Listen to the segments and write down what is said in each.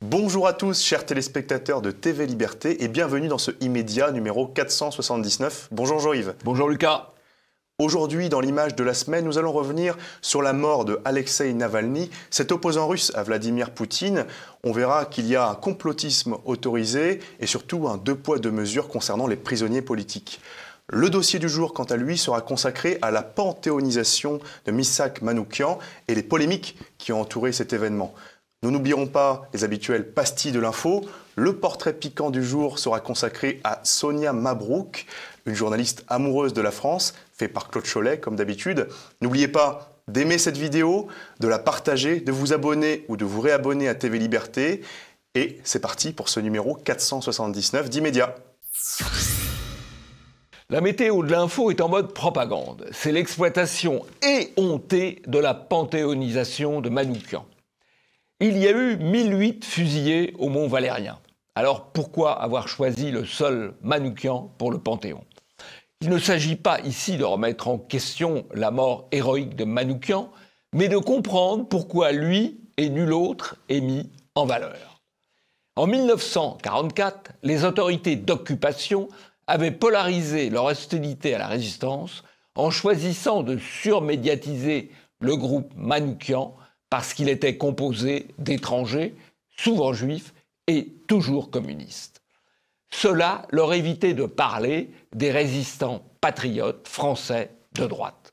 Bonjour à tous, chers téléspectateurs de TV Liberté, et bienvenue dans ce immédiat numéro 479. Bonjour Jean-Yves. Bonjour Lucas. Aujourd'hui, dans l'image de la semaine, nous allons revenir sur la mort de Alexei Navalny, cet opposant russe à Vladimir Poutine. On verra qu'il y a un complotisme autorisé et surtout un deux poids deux mesures concernant les prisonniers politiques. Le dossier du jour, quant à lui, sera consacré à la panthéonisation de Misak Manoukian et les polémiques qui ont entouré cet événement. Nous n'oublierons pas les habituelles pastilles de l'info. Le portrait piquant du jour sera consacré à Sonia Mabrouk, une journaliste amoureuse de la France, fait par Claude Cholet, comme d'habitude. N'oubliez pas d'aimer cette vidéo, de la partager, de vous abonner ou de vous réabonner à TV Liberté. Et c'est parti pour ce numéro 479 d'Immédiat. La météo de l'info est en mode propagande. C'est l'exploitation éhontée de la panthéonisation de Manoukian. Il y a eu 1008 fusillés au Mont Valérien. Alors pourquoi avoir choisi le seul Manoukian pour le Panthéon il ne s'agit pas ici de remettre en question la mort héroïque de Manoukian, mais de comprendre pourquoi lui et nul autre est mis en valeur. En 1944, les autorités d'occupation avaient polarisé leur hostilité à la résistance en choisissant de surmédiatiser le groupe Manoukian parce qu'il était composé d'étrangers, souvent juifs et toujours communistes. Cela leur évitait de parler des résistants patriotes français de droite.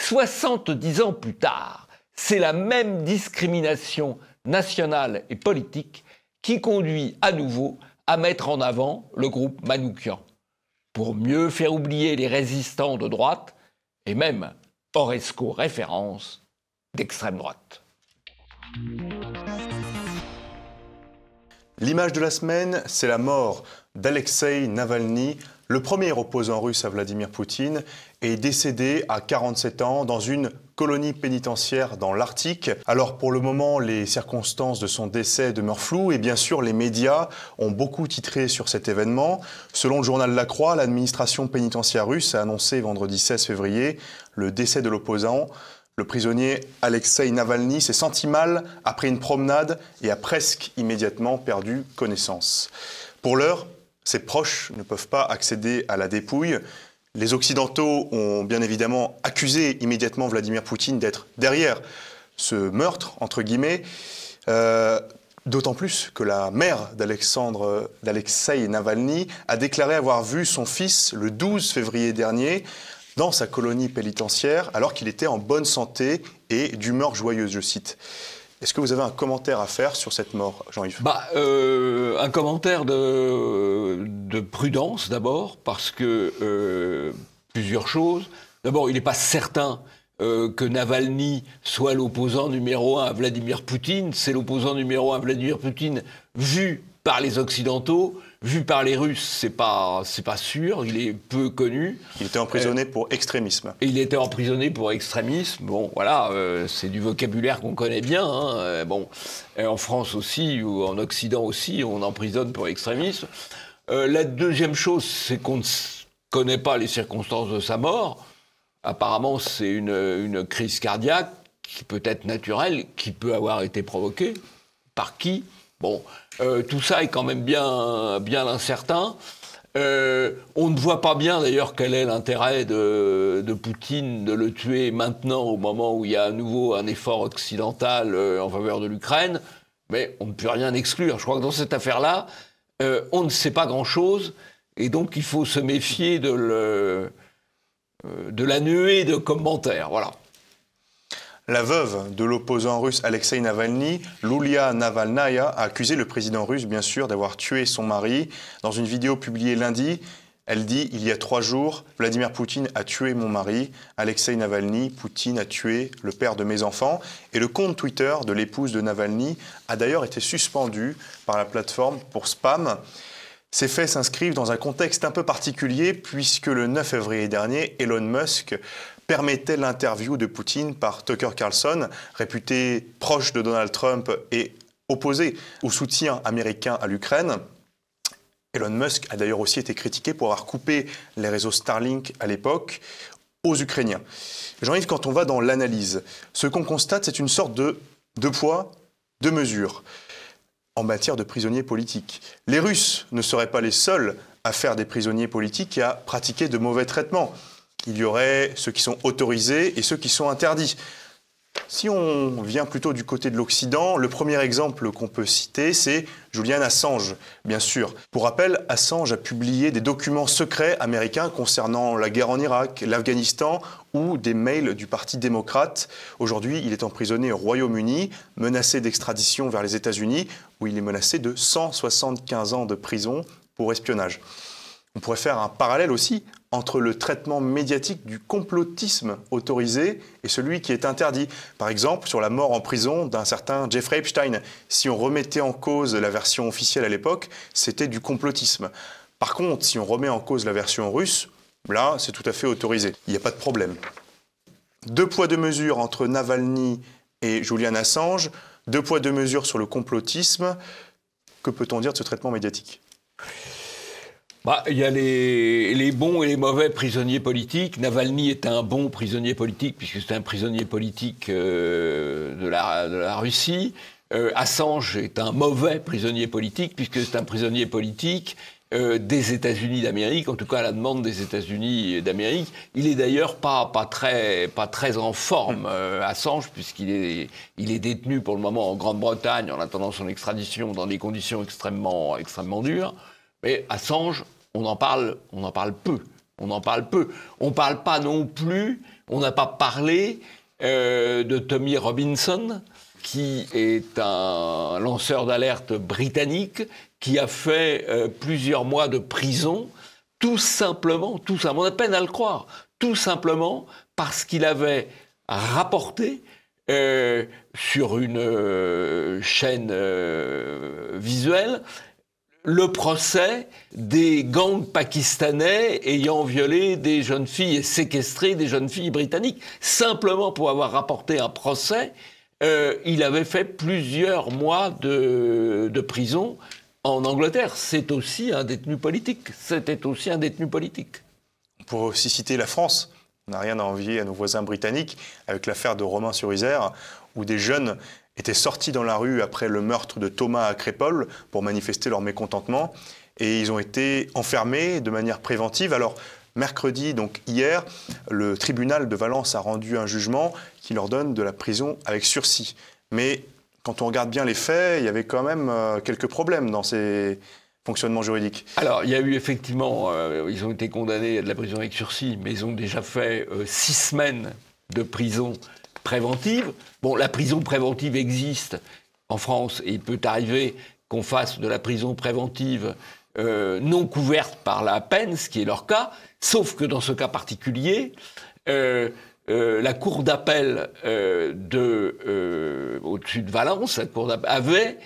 70 ans plus tard, c'est la même discrimination nationale et politique qui conduit à nouveau à mettre en avant le groupe Manoukian, pour mieux faire oublier les résistants de droite et même, Oresco référence, d'extrême droite. L'image de la semaine, c'est la mort d'Alexei Navalny, le premier opposant russe à Vladimir Poutine, est décédé à 47 ans dans une colonie pénitentiaire dans l'Arctique. Alors pour le moment, les circonstances de son décès demeurent floues et bien sûr les médias ont beaucoup titré sur cet événement. Selon le journal La Croix, l'administration pénitentiaire russe a annoncé vendredi 16 février le décès de l'opposant le prisonnier Alexei Navalny s'est senti mal après une promenade et a presque immédiatement perdu connaissance. Pour l'heure, ses proches ne peuvent pas accéder à la dépouille. Les Occidentaux ont bien évidemment accusé immédiatement Vladimir Poutine d'être derrière ce meurtre, entre guillemets. Euh, d'autant plus que la mère d'Alexandre d'Alexei Navalny a déclaré avoir vu son fils le 12 février dernier dans sa colonie pénitentiaire alors qu'il était en bonne santé et d'humeur joyeuse, je cite. Est-ce que vous avez un commentaire à faire sur cette mort, Jean-Yves bah, euh, Un commentaire de, prudence d'abord, parce que euh, plusieurs choses. D'abord, il n'est pas certain euh, que Navalny soit l'opposant numéro un à Vladimir Poutine. C'est l'opposant numéro un à Vladimir Poutine vu par les Occidentaux vu par les Russes, c'est pas, c'est pas sûr, il est peu connu. Il était emprisonné euh, pour extrémisme. Il était emprisonné pour extrémisme, bon voilà, euh, c'est du vocabulaire qu'on connaît bien. Hein. Euh, bon, en France aussi, ou en Occident aussi, on emprisonne pour extrémisme. la deuxième chose, c'est qu'on ne connaît pas les circonstances de sa mort. Apparemment, c'est une, une crise cardiaque qui peut être naturelle, qui peut avoir été provoquée. Par qui Bon, euh, tout ça est quand même bien, bien incertain. Euh, on ne voit pas bien d'ailleurs quel est l'intérêt de, Poutine de le tuer maintenant au moment où il y a à nouveau un effort occidental euh, en faveur de l'Ukraine, mais on ne peut rien exclure. Je crois que dans cette affaire-là, on ne sait pas grand-chose et donc il faut se méfier de, de la nuée de commentaires. Voilà. La veuve de l'opposant russe Alexei Navalny, Lulia Navalnaya, a accusé le président russe, bien sûr, d'avoir tué son mari. Dans une vidéo publiée lundi, elle dit Il y a trois jours, Vladimir Poutine a tué mon mari, Alexei Navalny, Poutine a tué le père de mes enfants. Et le compte Twitter de l'épouse de Navalny a d'ailleurs été suspendu par la plateforme pour spam. Ces faits s'inscrivent dans un contexte un peu particulier puisque le 9 février dernier, Elon Musk permettait l'interview de Poutine par Tucker Carlson, réputé proche de Donald Trump et opposé au soutien américain à l'Ukraine. Elon Musk a d'ailleurs aussi été critiqué pour avoir coupé les réseaux Starlink à l'époque aux Ukrainiens. Jean-Yves, quand on va dans l'analyse, ce qu'on constate, c'est une sorte de deux poids, deux mesures en matière de prisonniers politiques. Les Russes ne seraient pas les seuls à faire des prisonniers politiques et à pratiquer de mauvais traitements. Il y aurait ceux qui sont autorisés et ceux qui sont interdits. Si on vient plutôt du côté de l'Occident, le premier exemple qu'on peut citer, c'est Julian Assange, bien sûr. Pour rappel, Assange a publié des documents secrets américains concernant la guerre en Irak, l'Afghanistan ou des mails du Parti démocrate. Aujourd'hui, il est emprisonné au Royaume-Uni, menacé d'extradition vers les États-Unis, où il est menacé de 175 ans de prison pour espionnage. On pourrait faire un parallèle aussi entre le traitement médiatique du complotisme autorisé et celui qui est interdit. Par exemple, sur la mort en prison d'un certain Jeffrey Epstein. Si on remettait en cause la version officielle à l'époque, c'était du complotisme. Par contre, si on remet en cause la version russe, là, c'est tout à fait autorisé. Il n'y a pas de problème. Deux poids, deux mesures entre Navalny et Julian Assange. Deux poids, deux mesures sur le complotisme. Que peut-on dire de ce traitement médiatique bah, il y a les, bons et les mauvais prisonniers politiques. Navalny est un bon prisonnier politique, puisque c'est un prisonnier politique euh, de, la, Russie. Euh, Assange est un mauvais prisonnier politique, puisque c'est un prisonnier politique euh, des États-Unis d'Amérique, en tout cas à la demande des États-Unis d'Amérique. Il est d'ailleurs pas, pas, très, pas très en forme, Assange, puisqu'il est, il est détenu pour le moment en Grande-Bretagne en attendant son extradition dans des conditions extrêmement, extrêmement dures. Mais Assange on en parle, on en parle peu. On en parle peu. On parle pas non plus, on n'a pas parlé euh, de Tommy Robinson, qui est un lanceur d'alerte britannique, qui a fait euh, plusieurs mois de prison, tout simplement, tout simplement, on a peine à le croire, tout simplement parce qu'il avait rapporté euh, sur une chaîne visuelle le procès des gangs pakistanais ayant violé des jeunes filles et séquestré des jeunes filles britanniques. Simplement pour avoir rapporté un procès, euh, il avait fait plusieurs mois de, prison en Angleterre. C'est aussi un détenu politique. C'était aussi un détenu politique. On pourrait aussi citer la France. On n'a rien à envier à nos voisins britanniques avec l'affaire de Romain sur Isère, où des jeunes étaient sortis dans la rue après le meurtre de Thomas à Crépole pour manifester leur mécontentement et ils ont été enfermés de manière préventive. Alors, mercredi, donc hier, le tribunal de Valence a rendu un jugement qui leur donne de la prison avec sursis. Mais quand on regarde bien les faits, il y avait quand même euh, quelques problèmes dans ces fonctionnements juridiques. Alors, il y a eu effectivement, euh, ils ont été condamnés à de la prison avec sursis, mais ils ont déjà fait euh, six semaines de prison préventive. Bon, la prison préventive existe en France et il peut arriver qu'on fasse de la prison préventive euh, non couverte par la peine, ce qui est leur cas, sauf que dans ce cas particulier, euh, euh, la cour d'appel de au-dessus de Valence, avait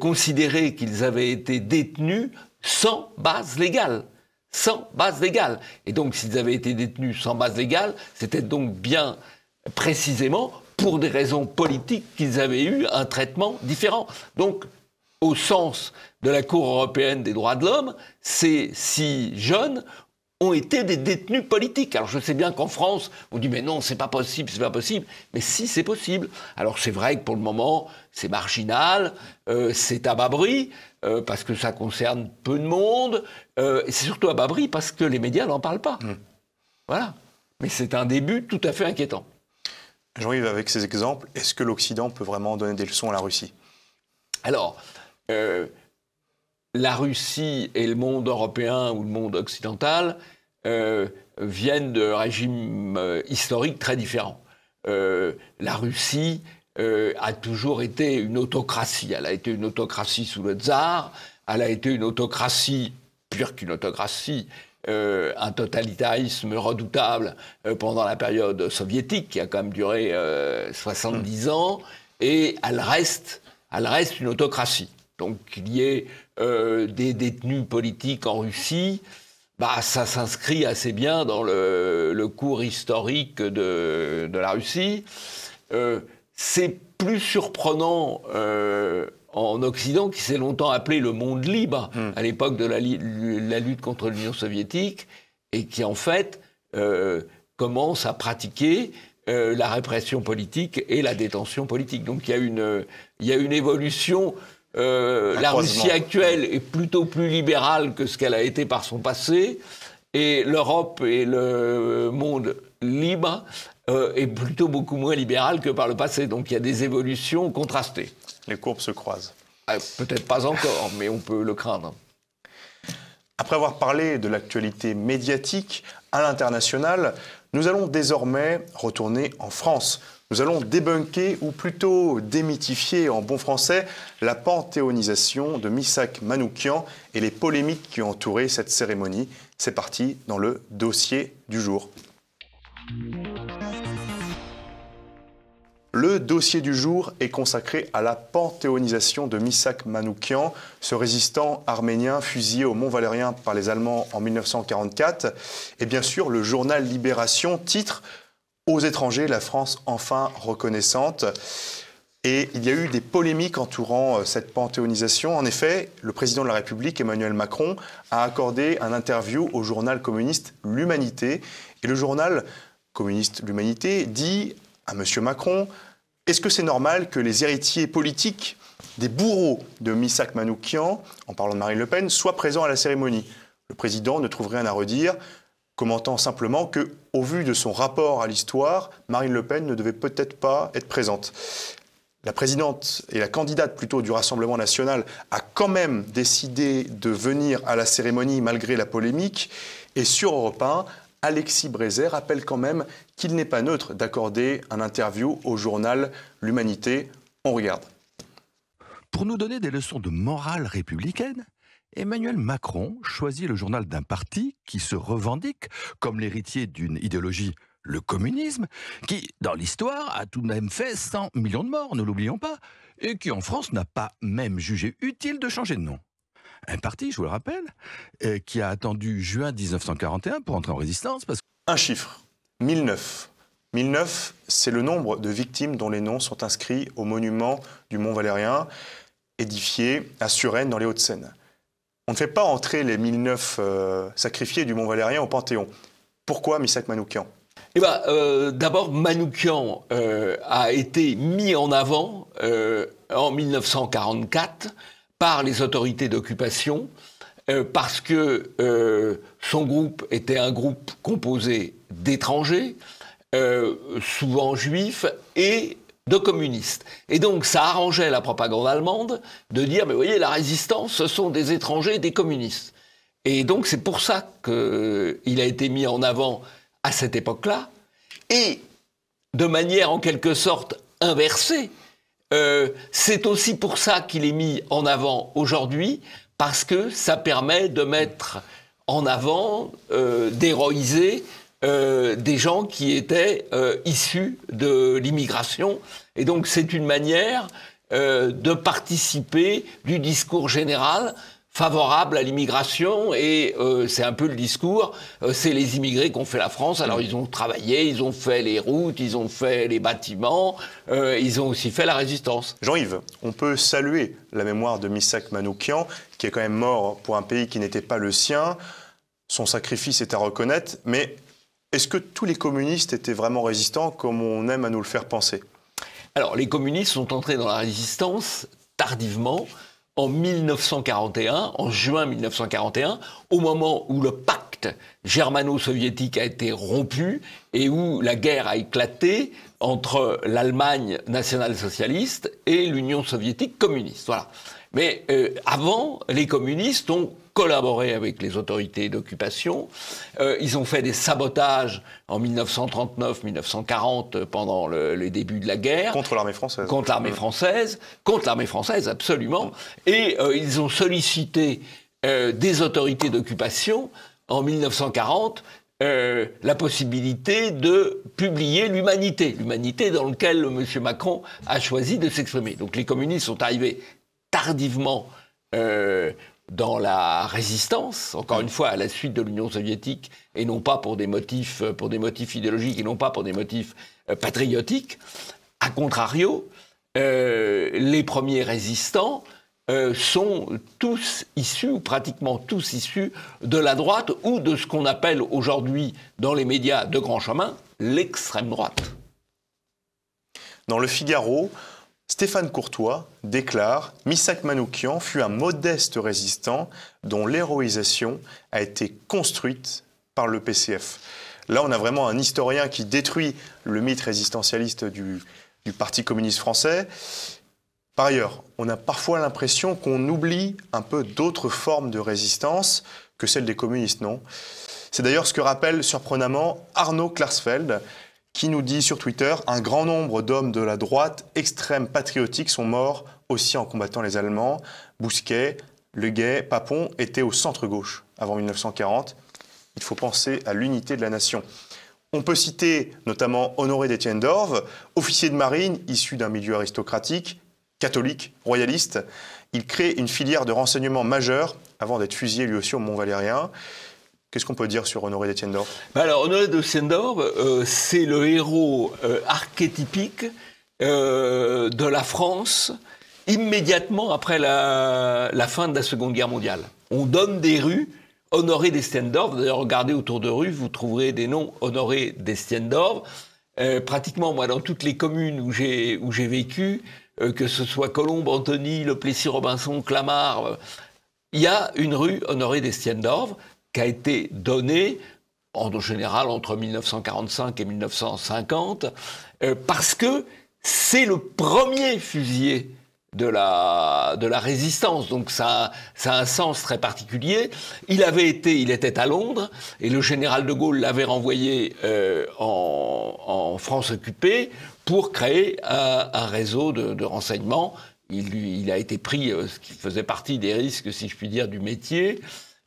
considéré qu'ils avaient été détenus sans base légale sans base légale. Et donc, s'ils avaient été détenus sans base légale, c'était donc bien précisément pour des raisons politiques qu'ils avaient eu un traitement différent. Donc, au sens de la Cour européenne des droits de l'homme, ces six jeunes ont été des détenus politiques. Alors je sais bien qu'en France, on dit mais non, c'est pas possible, c'est pas possible. Mais si, c'est possible. Alors c'est vrai que pour le moment, c'est marginal, euh, c'est à bas bris, euh, parce que ça concerne peu de monde. Euh, et c'est surtout à bas bris parce que les médias n'en parlent pas. Mmh. Voilà. Mais c'est un début tout à fait inquiétant. Jean-Yves, avec ces exemples, est-ce que l'Occident peut vraiment donner des leçons à la Russie Alors, euh, la Russie et le monde européen ou le monde occidental euh, viennent de régimes euh, historiques très différents. la Russie a toujours été une autocratie. Elle a été une autocratie sous le tsar, elle a été une autocratie, pire qu'une autocratie, euh, un totalitarisme redoutable euh, pendant la période soviétique, qui a quand même duré 70 euh, hmm. ans, et elle reste, elle reste une autocratie. Donc qu'il y ait des détenus politiques en Russie, bah, ça s'inscrit assez bien dans le, cours historique de, la Russie. c'est plus surprenant en Occident qui s'est longtemps appelé le monde libre hmm. à l'époque de la, lutte contre l'Union soviétique et qui en fait euh, commence à pratiquer euh, la répression politique et la détention politique. Donc il y a une, il y une évolution. Euh, la Russie actuelle est plutôt plus libérale que ce qu'elle a été par son passé et l'Europe et le monde libre est plutôt beaucoup moins libéral que par le passé. Donc il y a des évolutions contrastées les courbes se croisent. Ah, peut-être pas encore, mais on peut le craindre. Après avoir parlé de l'actualité médiatique à l'international, nous allons désormais retourner en France. Nous allons débunker, ou plutôt démythifier en bon français, la panthéonisation de Missak Manoukian et les polémiques qui ont entouré cette cérémonie. C'est parti dans le dossier du jour. Le dossier du jour est consacré à la panthéonisation de Misak Manoukian, ce résistant arménien fusillé au Mont Valérien par les Allemands en 1944. Et bien sûr, le journal Libération titre Aux étrangers, la France enfin reconnaissante. Et il y a eu des polémiques entourant euh, cette panthéonisation. En effet, le président de la République, Emmanuel Macron, a accordé un interview au journal communiste L'Humanité. Et le journal communiste L'Humanité dit à M. Macron est-ce que c'est normal que les héritiers politiques des bourreaux de Misak Manoukian, en parlant de Marine Le Pen, soient présents à la cérémonie Le président ne trouve rien à redire, commentant simplement que, au vu de son rapport à l'histoire, Marine Le Pen ne devait peut-être pas être présente. La présidente et la candidate plutôt du Rassemblement national a quand même décidé de venir à la cérémonie malgré la polémique. Et sur Europe 1, Alexis Brézet rappelle quand même qu'il n'est pas neutre d'accorder un interview au journal L'Humanité. On regarde. Pour nous donner des leçons de morale républicaine, Emmanuel Macron choisit le journal d'un parti qui se revendique comme l'héritier d'une idéologie, le communisme, qui, dans l'histoire, a tout de même fait 100 millions de morts, ne l'oublions pas, et qui en France n'a pas même jugé utile de changer de nom. Un parti, je vous le rappelle, euh, qui a attendu juin 1941 pour entrer en résistance parce que... Un chiffre, 1009. 1009, c'est le nombre de victimes dont les noms sont inscrits au monument du Mont Valérien, édifié à Suresnes dans les Hauts-de-Seine. On ne fait pas entrer les 1009 euh, sacrifiés du Mont Valérien au Panthéon. Pourquoi Misak Manoukian eh ben, euh, D'abord, Manoukian euh, a été mis en avant en 1944 par les autorités d'occupation parce que son groupe était un groupe composé d'étrangers, euh, souvent juifs, et de communistes. Et donc ça arrangeait la propagande allemande de dire, mais vous voyez, la résistance, ce sont des étrangers, des communistes. Et donc c'est pour ça qu'il a été mis en avant à cette époque-là, et de manière en quelque sorte inversée. Euh, c'est aussi pour ça qu'il est mis en avant aujourd'hui, parce que ça permet de mettre en avant, euh, d'héroïser euh, des gens qui étaient euh, issus de l'immigration. Et donc c'est une manière euh, de participer du discours général favorable à l'immigration et c'est un peu le discours, c'est les immigrés qui ont fait la France, alors ils ont travaillé, ils ont fait les routes, ils ont fait les bâtiments, ils ont aussi fait la résistance. Jean-Yves, on peut saluer la mémoire de Misak Manoukian, qui est quand même mort pour un pays qui n'était pas le sien, son sacrifice est à reconnaître, mais est-ce que tous les communistes étaient vraiment résistants comme on aime à nous le faire penser Alors, les communistes sont entrés dans la résistance tardivement, en 1941, en juin 1941, au moment où le pacte germano-soviétique a été rompu et où la guerre a éclaté entre l'Allemagne nationale-socialiste et l'Union soviétique communiste. Voilà. Mais euh, avant, les communistes ont collaboré avec les autorités d'occupation. Euh, ils ont fait des sabotages en 1939-1940 euh, pendant le, débuts début de la guerre. Contre l'armée française. Contre l'armée mmh. française. Contre l'armée française, absolument. Mmh. Et ils ont sollicité des autorités d'occupation en 1940 la possibilité de publier l'humanité, l'humanité dans laquelle M. Macron a choisi de s'exprimer. Donc les communistes sont arrivés tardivement euh, dans la résistance, encore une fois à la suite de l'Union soviétique, et non pas pour des motifs, euh, pour des motifs idéologiques et non pas pour des motifs euh, patriotiques. A contrario, les premiers résistants sont tous issus, pratiquement tous issus, de la droite ou de ce qu'on appelle aujourd'hui dans les médias de grand chemin l'extrême droite. Dans le Figaro, Stéphane Courtois déclare Missak Manoukian fut un modeste résistant dont l'héroïsation a été construite par le PCF. Là, on a vraiment un historien qui détruit le mythe résistentialiste du, Parti communiste français. Par ailleurs, on a parfois l'impression qu'on oublie un peu d'autres formes de résistance que celle des communistes, non C'est d'ailleurs ce que rappelle surprenamment Arnaud Klarsfeld, qui nous dit sur Twitter un grand nombre d'hommes de la droite extrême patriotique sont morts aussi en combattant les Allemands. Bousquet, Le Guet, Papon étaient au centre-gauche avant 1940. Il faut penser à l'unité de la nation. On peut citer notamment Honoré d'Étienne d'Orve, officier de marine issu d'un milieu aristocratique, catholique, royaliste. Il crée une filière de renseignement majeure avant d'être fusillé lui aussi au Mont-Valérien. Qu'est-ce qu'on peut dire sur Honoré d'Étienne d'Or bah Alors, Honoré de d'Or, euh, c'est le héros euh, archétypique euh, de la France immédiatement après la, fin de la Seconde Guerre mondiale. On donne des rues Honoré d'Étienne d'Or. D'ailleurs, regardez autour de rues, vous trouverez des noms Honoré d'Étienne d'Or. pratiquement, moi, dans toutes les communes où j'ai où j'ai vécu, que ce soit Colombe, Antony, Le Plessis-Robinson, Clamart, il y a une rue Honoré d'Estienne qui a été donné, en général entre 1945 et 1950, euh, parce que c'est le premier fusillé de la, de la résistance. Donc ça, ça a un sens très particulier. Il avait été, il était à Londres, et le général de Gaulle l'avait renvoyé euh, en, en, France occupée pour créer un, un réseau de, de renseignements. Il, lui, il a été pris, euh, ce qui faisait partie des risques, si je puis dire, du métier.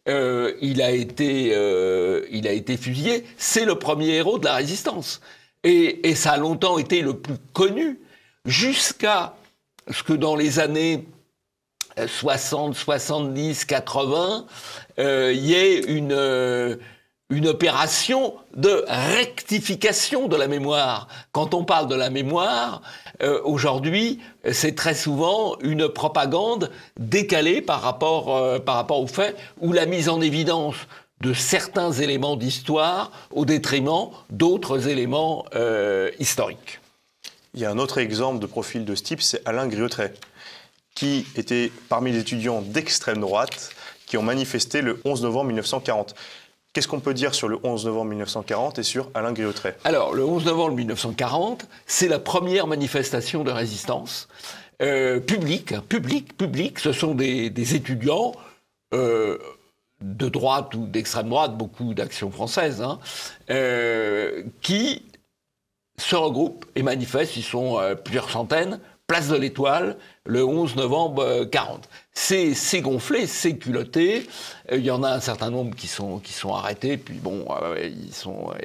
Euh, il, a été, euh, il a été fusillé. C'est le premier héros de la résistance. Et, ça a longtemps été le plus connu, jusqu'à ce que dans les années 60, 70, 80, il y ait euh, une opération de rectification de la mémoire. Quand on parle de la mémoire, euh, aujourd'hui, c'est très souvent une propagande décalée par rapport, euh, par aux faits ou la mise en évidence de certains éléments d'histoire au détriment d'autres éléments euh, historiques. Il y a un autre exemple de profil de ce type, c'est Alain Griotret, qui était parmi les étudiants d'extrême droite qui ont manifesté le 11 novembre 1940. Qu'est-ce qu'on peut dire sur le 11 novembre 1940 et sur Alain Griotret ?– Alors, le 11 novembre 1940, c'est la première manifestation de résistance euh, publique, publique, Ce sont des, étudiants euh, de droite ou d'extrême droite, beaucoup d'actions françaises, hein, euh, qui se regroupent et manifestent. Ils sont plusieurs centaines, place de l'Étoile, le 11 novembre 40. Euh, c'est, gonflé, c'est culotté. Euh, il y en a un certain nombre qui sont, qui sont arrêtés, puis bon, euh,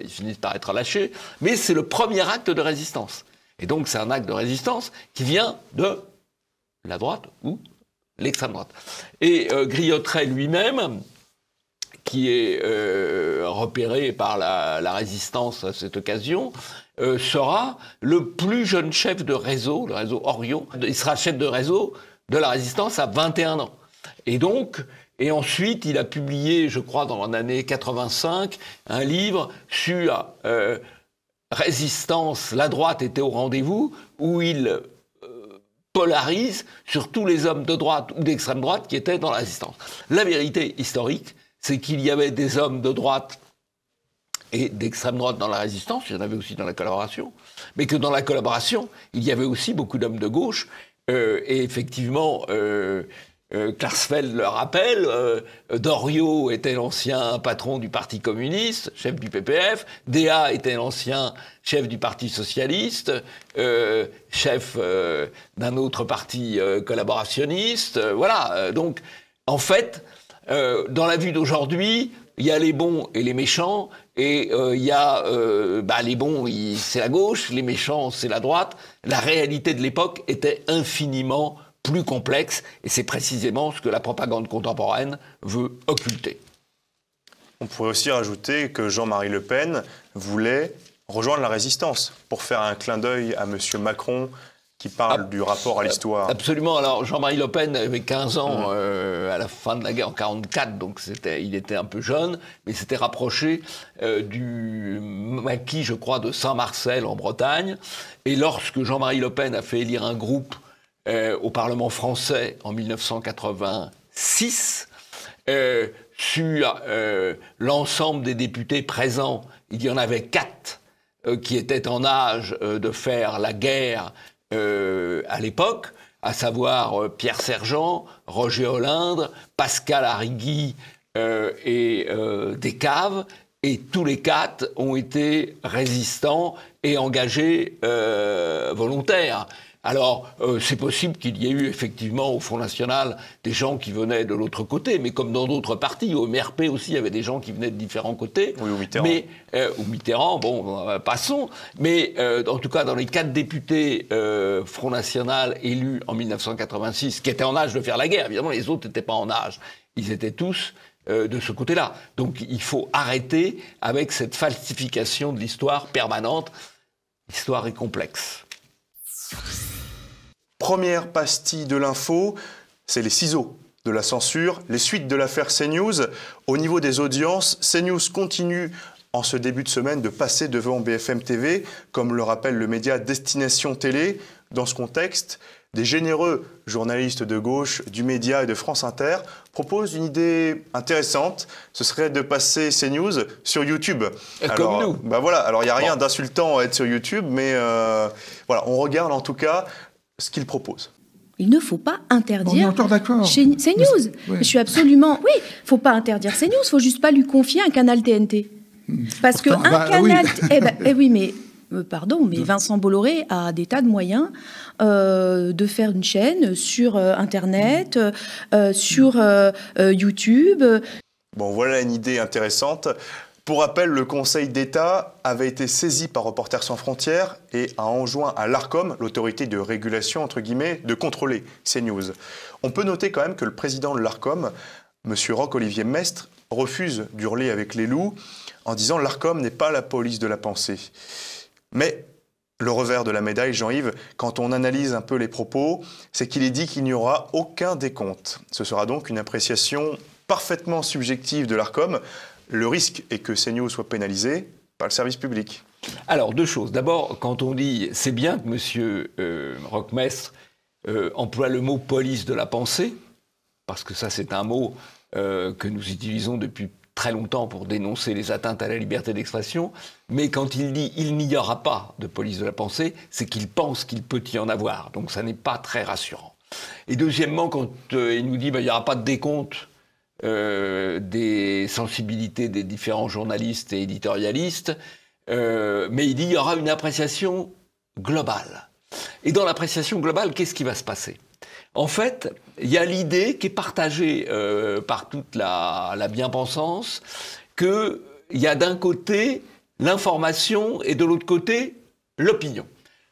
ils, finissent par être lâchés. Mais c'est le premier acte de résistance. Et donc c'est un acte de résistance qui vient de la droite ou l'extrême droite. Et euh, lui-même, qui est euh, repéré par la, résistance à cette occasion, euh, sera le plus jeune chef de réseau, le réseau Orion. Il sera chef de réseau de la résistance à 21 ans. Et donc, et ensuite, il a publié, je crois, dans l'année 85, un livre sur euh, résistance, la droite était au rendez-vous, où il euh, polarise sur tous les hommes de droite ou d'extrême droite qui étaient dans la résistance. La vérité historique, c'est qu'il y avait des hommes de droite et d'extrême droite dans la résistance, il y en avait aussi dans la collaboration, mais que dans la collaboration, il y avait aussi beaucoup d'hommes de gauche. Euh, et effectivement, euh, euh le rappelle, euh, Doriot était l'ancien patron du Parti communiste, chef du PPF, Déa était l'ancien chef du Parti socialiste, chef d'un autre parti collaborationniste. voilà, donc en fait, euh, dans la vue d'aujourd'hui, il y a les bons et les méchants, et euh, il y a euh, bah, les bons, c'est la gauche, les méchants, c'est la droite. La réalité de l'époque était infiniment plus complexe, et c'est précisément ce que la propagande contemporaine veut occulter. On pourrait aussi rajouter que Jean-Marie Le Pen voulait rejoindre la résistance pour faire un clin d'œil à M. Macron qui parle du rapport à l'histoire. Absolument. Alors Jean-Marie Le Pen avait 15 ans euh, à la fin de la guerre en 44, donc il était un peu jeune, mais s'était rapproché euh, du maquis, je crois, de Saint-Marcel en Bretagne. Et lorsque Jean-Marie Le Pen a fait élire un groupe euh, au Parlement français en 1986, sur l'ensemble des députés présents, il y en avait quatre qui étaient en âge de faire la guerre euh, à l'époque, à savoir euh, Pierre Sergent, Roger Olindre, Pascal Arrigui euh, et Descaves, et tous les quatre ont été résistants et engagés volontaires. Alors, euh, c'est possible qu'il y ait eu effectivement au Front National des gens qui venaient de l'autre côté, mais comme dans d'autres partis, au MRP aussi, il y avait des gens qui venaient de différents côtés. Oui, au Mitterrand. Mais, euh, Mitterrand, bon, euh, passons. Mais euh, en tout cas, dans les quatre députés Front National élus en 1986, qui étaient en âge de faire la guerre, évidemment, les autres n'étaient pas en âge. Ils étaient tous de ce côté-là. Donc il faut arrêter avec cette falsification de l'histoire permanente. L'histoire est complexe. Première pastille de l'info, c'est les ciseaux de la censure, les suites de l'affaire CNews. Au niveau des audiences, CNews continue en ce début de semaine de passer devant BFM TV, comme le rappelle le média Destination Télé. Dans ce contexte, des généreux journalistes de gauche du média et de France Inter proposent une idée intéressante. Ce serait de passer CNews sur YouTube. comme nous. Bah voilà. Alors il n'y a rien d'insultant à être sur YouTube, mais euh, voilà, on regarde en tout cas ce qu'il propose. Il ne faut pas interdire. On CNews. Je suis absolument. Oui, faut pas interdire CNews. Faut juste pas lui confier un canal TNT. Hmm. Parce que bah, un bah, canal. Eh, ben, eh, oui, mais euh, pardon, mais Vincent Bolloré a des tas de moyens euh, de faire une chaîne sur euh, Internet, sur YouTube. Bon, voilà une idée intéressante. Pour rappel, le Conseil d'État avait été saisi par Reporters sans frontières et a enjoint à l'ARCOM, l'autorité de régulation entre guillemets, de contrôler ces news. On peut noter quand même que le président de l'ARCOM, M. Roch-Olivier Mestre, refuse d'hurler avec les loups en disant l'ARCOM n'est pas la police de la pensée. Mais le revers de la médaille, Jean-Yves, quand on analyse un peu les propos, c'est qu'il est dit qu'il n'y aura aucun décompte. Ce sera donc une appréciation parfaitement subjective de l'ARCOM, le risque est que Seigneur soit pénalisé par le service public. Alors, deux choses. D'abord, quand on dit, c'est bien que M. Euh, Rockmestre euh, emploie le mot police de la pensée, parce que ça, c'est un mot euh, que nous utilisons depuis très longtemps pour dénoncer les atteintes à la liberté d'expression, mais quand il dit il n'y aura pas de police de la pensée, c'est qu'il pense qu'il peut y en avoir. Donc ça n'est pas très rassurant. Et deuxièmement, quand euh, il nous dit bah, il n'y aura pas de décompte euh, des sensibilités des différents journalistes et éditorialistes, euh, mais il dit il y aura une appréciation globale. Et dans l'appréciation globale, qu'est-ce qui va se passer En fait, il y a l'idée qui est partagée euh, par toute la, la bien-pensance qu'il y a d'un côté l'information et de l'autre côté l'opinion.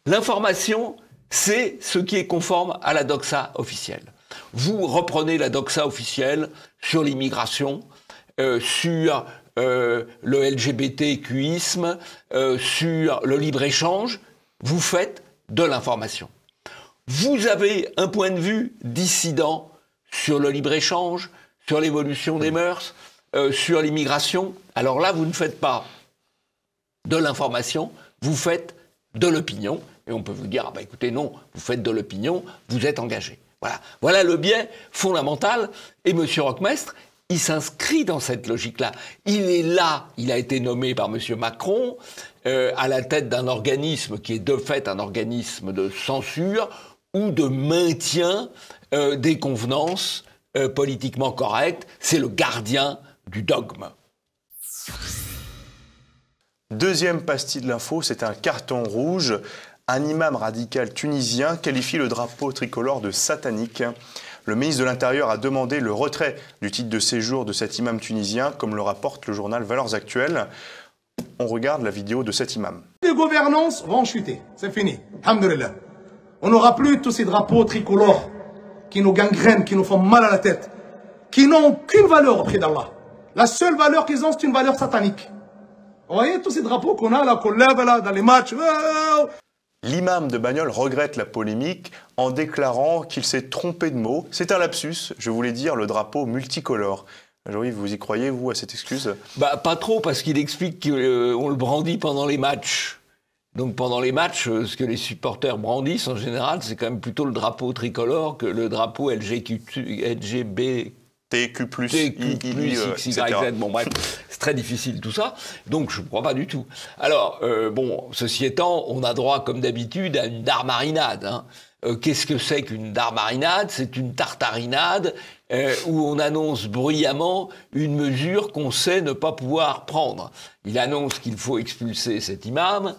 L'information, c'est ce qui est conforme à la doxa officielle. Vous reprenez la doxa officielle sur l'immigration, euh, sur euh, le LGBTQisme, euh, sur le libre-échange. Vous faites de l'information. Vous avez un point de vue dissident sur le libre-échange, sur l'évolution des mœurs, sur l'immigration. Alors là, vous ne faites pas de l'information, vous faites de l'opinion. Et on peut vous dire, ah bah écoutez, non, vous faites de l'opinion, vous êtes engagé. Voilà. le biais fondamental. Et M. Rockmestre, il s'inscrit dans cette logique-là. Il est là, il a été nommé par M. Macron euh, à la tête d'un organisme qui est de fait un organisme de censure ou de maintien euh, des convenances euh, politiquement correctes. C'est le gardien du dogme. Deuxième pastille de l'info, c'est un carton rouge. Un imam radical tunisien qualifie le drapeau tricolore de satanique. Le ministre de l'Intérieur a demandé le retrait du titre de séjour de cet imam tunisien, comme le rapporte le journal Valeurs Actuelles. On regarde la vidéo de cet imam. Les gouvernances vont chuter, c'est fini. Alhamdulillah. On n'aura plus tous ces drapeaux tricolores qui nous gangrènent, qui nous font mal à la tête, qui n'ont aucune valeur auprès d'Allah. La seule valeur qu'ils ont, c'est une valeur satanique. Vous voyez tous ces drapeaux qu'on a là, qu'on lève là dans les matchs. L'imam de Bagnol regrette la polémique en déclarant qu'il s'est trompé de mot. C'est un lapsus, je voulais dire le drapeau multicolore. jean vous y croyez, vous, à cette excuse bah, Pas trop, parce qu'il explique qu'on euh, le brandit pendant les matchs. Donc pendant les matchs, euh, ce que les supporters brandissent en général, c'est quand même plutôt le drapeau tricolore que le drapeau LGBTQ. TQ+, plus XYZ, euh, bon bref, c'est très difficile tout ça, donc je ne crois pas du tout. Alors, euh, bon, ceci étant, on a droit comme d'habitude à une darmarinade. Hein. Euh, qu'est-ce que c'est qu'une darmarinade C'est une tartarinade où on annonce bruyamment une mesure qu'on sait ne pas pouvoir prendre. Il annonce qu'il faut expulser cet imam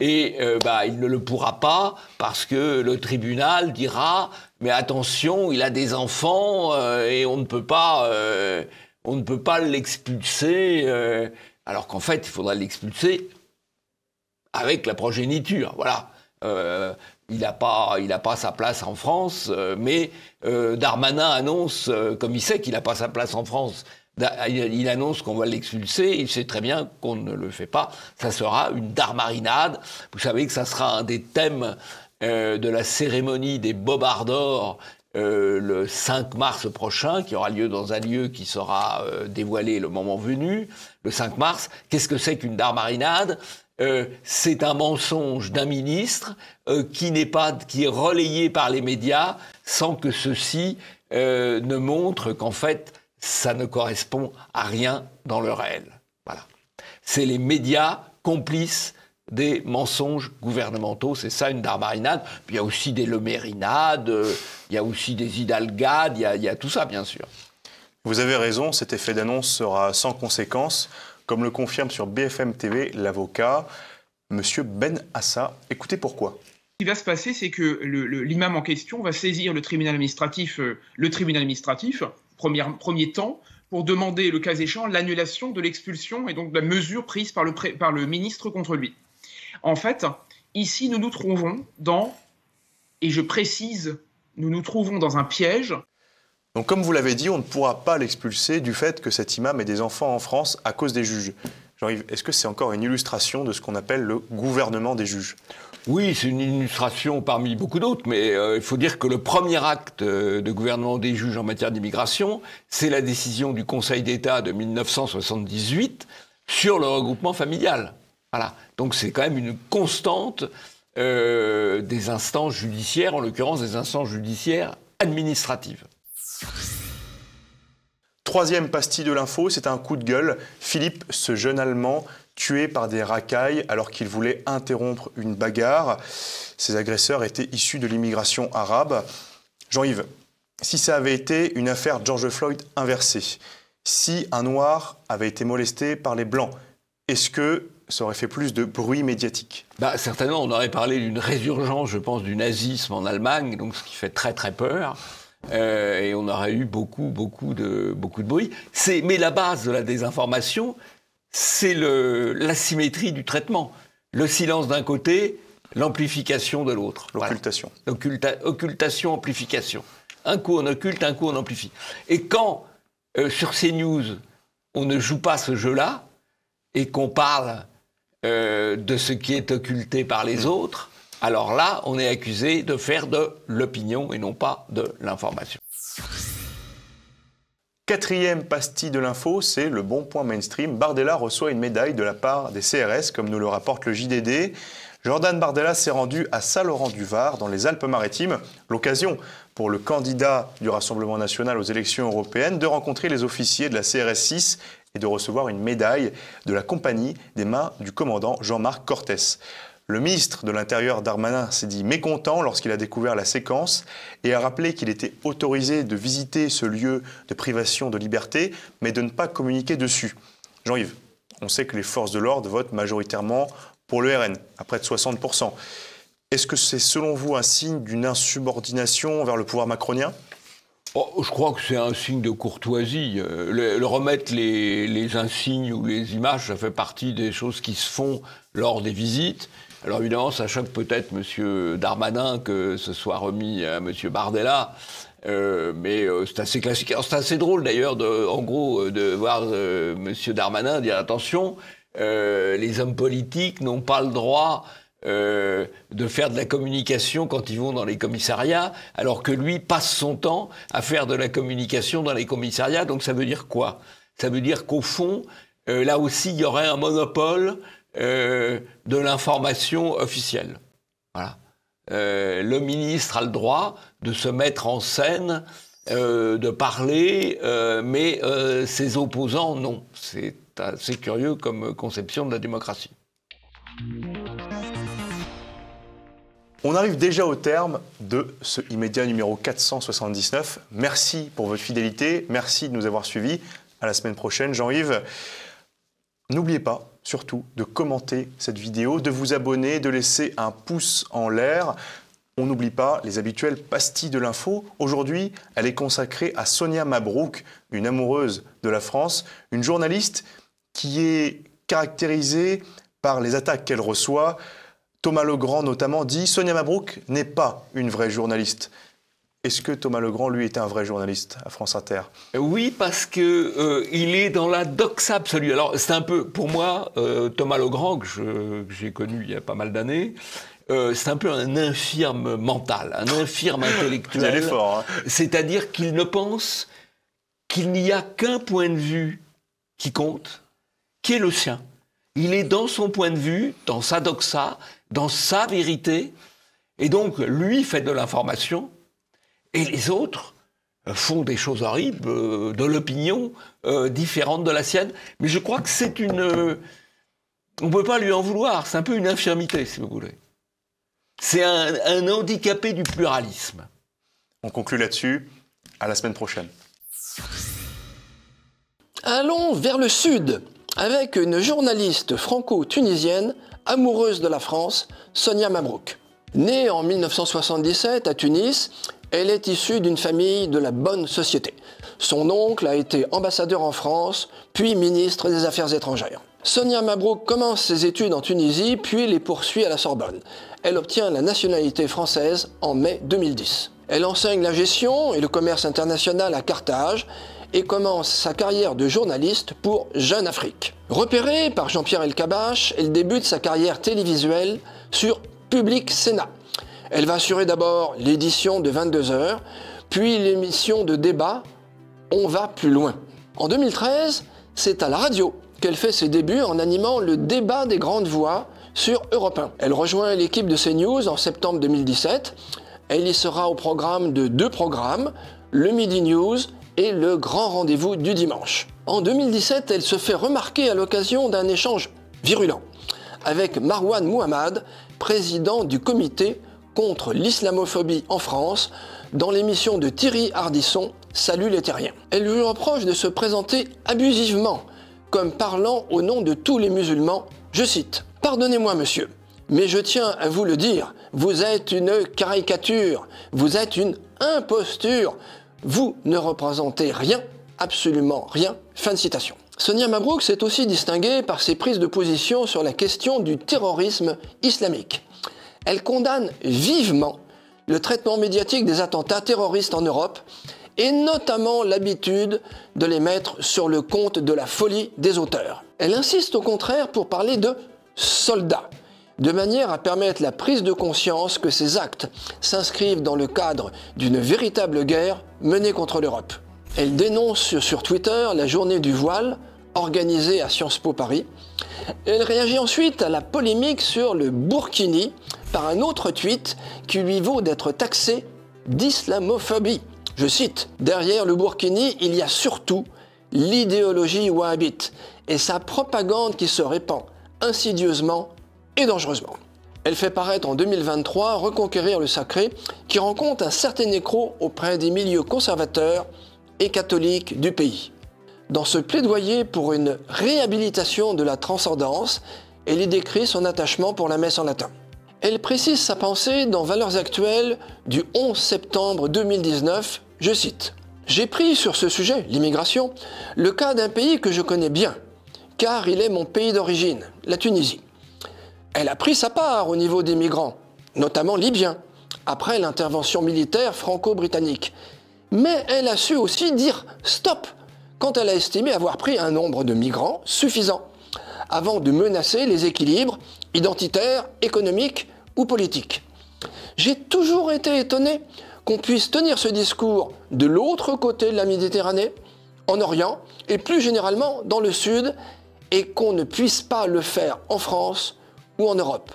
et bah, il ne le pourra pas parce que le tribunal dira mais attention, il a des enfants euh, et on ne peut pas, euh, on ne peut pas l'expulser, euh, alors qu'en fait, il faudra l'expulser avec la progéniture. Voilà. il n'a pas, pas sa place en France, mais Darmanin annonce, comme il sait qu'il n'a pas sa place en France, il annonce qu'on va l'expulser, il sait très bien qu'on ne le fait pas. Ça sera une darmarinade. Vous savez que ça sera un des thèmes euh, de la cérémonie des bobards euh, le 5 mars prochain, qui aura lieu dans un lieu qui sera euh, dévoilé le moment venu, le 5 mars. Qu'est-ce que c'est qu'une darmarinade c'est un mensonge d'un ministre qui n'est pas qui est relayé par les médias sans que ceux-ci ne montrent qu'en fait ça ne correspond à rien dans le réel. Voilà. C'est les médias complices des mensonges gouvernementaux. C'est ça une darmarinade. Puis il y a aussi des lemérinades, euh, il y a aussi des hidalgades, il y a, tout ça, bien sûr. Vous avez raison, cet effet d'annonce sera sans conséquence, comme le confirme sur BFM TV l'avocat M. Ben Assa. Écoutez pourquoi. Ce qui va se passer, c'est que l'imam en question va saisir le tribunal administratif, euh, le tribunal administratif, premier, premier temps, pour demander, le cas échéant, l'annulation de l'expulsion et donc de la mesure prise par le, par le ministre contre lui. En fait, ici, nous nous trouvons dans, et je précise, nous nous trouvons dans un piège. Donc comme vous l'avez dit, on ne pourra pas l'expulser du fait que cet imam ait des enfants en France à cause des juges. Jean-Yves, est-ce que c'est encore une illustration de ce qu'on appelle le gouvernement des juges oui, c'est une illustration parmi beaucoup d'autres, mais euh, il faut dire que le premier acte euh, de gouvernement des juges en matière d'immigration, c'est la décision du Conseil d'État de 1978 sur le regroupement familial. Voilà. Donc c'est quand même une constante euh, des instances judiciaires, en l'occurrence des instances judiciaires administratives. Troisième pastille de l'info, c'est un coup de gueule. Philippe, ce jeune Allemand tué par des racailles alors qu'il voulait interrompre une bagarre. Ses agresseurs étaient issus de l'immigration arabe. Jean-Yves, si ça avait été une affaire George Floyd inversée, si un noir avait été molesté par les blancs, est-ce que ça aurait fait plus de bruit médiatique bah, Certainement, on aurait parlé d'une résurgence, je pense, du nazisme en Allemagne, donc ce qui fait très très peur. Euh, et on aurait eu beaucoup, beaucoup de, beaucoup de bruit. Mais la base de la désinformation, c'est l'asymétrie du traitement. Le silence d'un côté, l'amplification de l'autre. L'occultation. L'occultation, occultation, amplification. Un coup on occulte, un coup on amplifie. Et quand, euh, sur ces news, on ne joue pas ce jeu-là, et qu'on parle euh, de ce qui est occulté par les mm. autres, alors là, on est accusé de faire de l'opinion et non pas de l'information. Quatrième pastille de l'info, c'est le bon point mainstream. Bardella reçoit une médaille de la part des CRS, comme nous le rapporte le JDD. Jordan Bardella s'est rendu à Saint-Laurent-du-Var, dans les Alpes-Maritimes, l'occasion pour le candidat du Rassemblement national aux élections européennes de rencontrer les officiers de la CRS 6 et de recevoir une médaille de la compagnie des mains du commandant Jean-Marc Cortès. Le ministre de l'Intérieur Darmanin s'est dit mécontent lorsqu'il a découvert la séquence et a rappelé qu'il était autorisé de visiter ce lieu de privation de liberté, mais de ne pas communiquer dessus. Jean-Yves, on sait que les forces de l'ordre votent majoritairement pour le RN, à près de 60%. Est-ce que c'est selon vous un signe d'une insubordination vers le pouvoir macronien Oh, je crois que c'est un signe de courtoisie. Euh, le, remettre les, insignes ou les images, ça fait partie des choses qui se font lors des visites. Alors évidemment, ça choque peut-être M. Darmanin que ce soit remis à M. Bardella. Euh, mais euh, c'est assez classique. C'est assez drôle d'ailleurs, en gros, de voir Monsieur M. Darmanin dire attention, les hommes politiques n'ont pas le droit euh, de faire de la communication quand ils vont dans les commissariats, alors que lui passe son temps à faire de la communication dans les commissariats. Donc ça veut dire quoi Ça veut dire qu'au fond, euh, là aussi, il y aurait un monopole euh, de l'information officielle. Voilà. le ministre a le droit de se mettre en scène, de parler, mais ses opposants, non. C'est assez curieux comme conception de la démocratie. On arrive déjà au terme de ce immédiat numéro 479. Merci pour votre fidélité, merci de nous avoir suivis. À la semaine prochaine, Jean-Yves. N'oubliez pas surtout de commenter cette vidéo, de vous abonner, de laisser un pouce en l'air. On n'oublie pas les habituelles pastilles de l'info. Aujourd'hui, elle est consacrée à Sonia Mabrouk, une amoureuse de la France, une journaliste qui est caractérisée par les attaques qu'elle reçoit, Thomas Legrand notamment dit Sonia Mabrouk n'est pas une vraie journaliste. Est-ce que Thomas Legrand, lui, était un vrai journaliste à France Inter Oui, parce que euh, il est dans la doxa absolue. Alors, c'est un peu, pour moi, euh, Thomas Legrand, que j'ai connu il y a pas mal d'années, euh, c'est un peu un infirme mental, un infirme intellectuel. Hein. C'est-à-dire qu'il ne pense qu'il n'y a qu'un point de vue qui compte, qui est le sien. Il est dans son point de vue, dans sa doxa, dans sa vérité. Et donc, lui fait de l'information et les autres font des choses horribles, euh, de l'opinion euh, différente de la sienne. Mais je crois que c'est une... Euh, on ne peut pas lui en vouloir, c'est un peu une infirmité, si vous voulez. C'est un handicapé du pluralisme. On conclut là-dessus. À la semaine prochaine. Allons vers le sud avec une journaliste franco-tunisienne amoureuse de la France, Sonia Mabrouk. Née en 1977 à Tunis, elle est issue d'une famille de la bonne société. Son oncle a été ambassadeur en France, puis ministre des Affaires étrangères. Sonia Mabrouk commence ses études en Tunisie, puis les poursuit à la Sorbonne. Elle obtient la nationalité française en mai 2010. Elle enseigne la gestion et le commerce international à Carthage et commence sa carrière de journaliste pour Jeune Afrique. Repérée par Jean-Pierre Elkabache, elle débute sa carrière télévisuelle sur Public Sénat. Elle va assurer d'abord l'édition de 22 heures, puis l'émission de débat On va plus loin. En 2013, c'est à la radio qu'elle fait ses débuts en animant le débat des grandes voix sur Europe 1. Elle rejoint l'équipe de CNews en septembre 2017. Elle y sera au programme de deux programmes, le Midi News et le grand rendez-vous du dimanche. En 2017, elle se fait remarquer à l'occasion d'un échange virulent avec Marwan Muhammad, président du comité contre l'islamophobie en France, dans l'émission de Thierry Hardisson, Salut les terriens. Elle lui reproche de se présenter abusivement, comme parlant au nom de tous les musulmans. Je cite Pardonnez-moi, monsieur, mais je tiens à vous le dire, vous êtes une caricature, vous êtes une imposture, vous ne représentez rien, absolument rien. Fin de citation. Sonia Mabrouk s'est aussi distinguée par ses prises de position sur la question du terrorisme islamique. Elle condamne vivement le traitement médiatique des attentats terroristes en Europe et notamment l'habitude de les mettre sur le compte de la folie des auteurs. Elle insiste au contraire pour parler de soldats de manière à permettre la prise de conscience que ces actes s'inscrivent dans le cadre d'une véritable guerre menée contre l'Europe. Elle dénonce sur Twitter la journée du voile organisée à Sciences Po Paris. Elle réagit ensuite à la polémique sur le burkini par un autre tweet qui lui vaut d'être taxé d'islamophobie. Je cite, Derrière le burkini, il y a surtout l'idéologie wahhabite et sa propagande qui se répand insidieusement et dangereusement. Elle fait paraître en 2023 Reconquérir le sacré, qui rencontre un certain écro auprès des milieux conservateurs et catholiques du pays. Dans ce plaidoyer pour une réhabilitation de la transcendance, elle y décrit son attachement pour la messe en latin. Elle précise sa pensée dans Valeurs actuelles du 11 septembre 2019, je cite. J'ai pris sur ce sujet, l'immigration, le cas d'un pays que je connais bien, car il est mon pays d'origine, la Tunisie elle a pris sa part au niveau des migrants, notamment libyens, après l'intervention militaire franco-britannique. Mais elle a su aussi dire stop quand elle a estimé avoir pris un nombre de migrants suffisant, avant de menacer les équilibres identitaires, économiques ou politiques. J'ai toujours été étonné qu'on puisse tenir ce discours de l'autre côté de la Méditerranée, en Orient et plus généralement dans le Sud, et qu'on ne puisse pas le faire en France ou en Europe.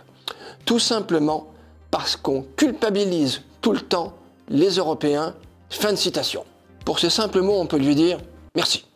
Tout simplement parce qu'on culpabilise tout le temps les Européens. Fin de citation. Pour ce simple mots, on peut lui dire merci.